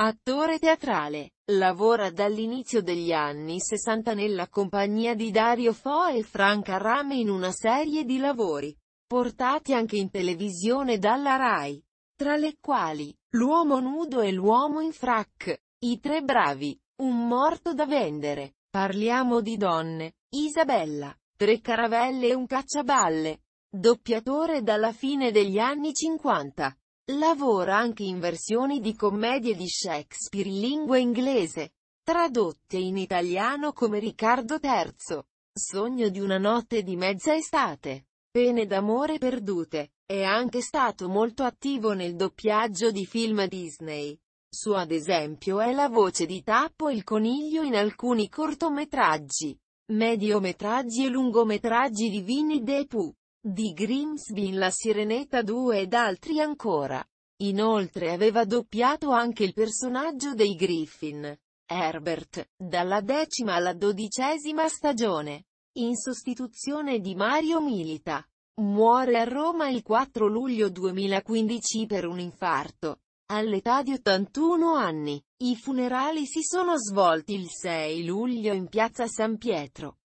Attore teatrale, lavora dall'inizio degli anni 60 nella compagnia di Dario Fo e Franca Rame in una serie di lavori, portati anche in televisione dalla Rai, tra le quali, L'uomo nudo e l'uomo in frac, I tre bravi, Un morto da vendere, Parliamo di donne, Isabella, Tre caravelle e un cacciaballe, doppiatore dalla fine degli anni 50. Lavora anche in versioni di commedie di Shakespeare in lingua inglese, tradotte in italiano come Riccardo III, Sogno di una notte di mezza estate, Pene d'amore perdute. È anche stato molto attivo nel doppiaggio di film Disney. Suo ad esempio è la voce di Tappo il coniglio in alcuni cortometraggi, mediometraggi e lungometraggi di Winnie the Pooh di Grimsby in La Sirenetta 2 ed altri ancora. Inoltre aveva doppiato anche il personaggio dei Griffin, Herbert, dalla decima alla dodicesima stagione, in sostituzione di Mario Milita. Muore a Roma il 4 luglio 2015 per un infarto. All'età di 81 anni, i funerali si sono svolti il 6 luglio in piazza San Pietro.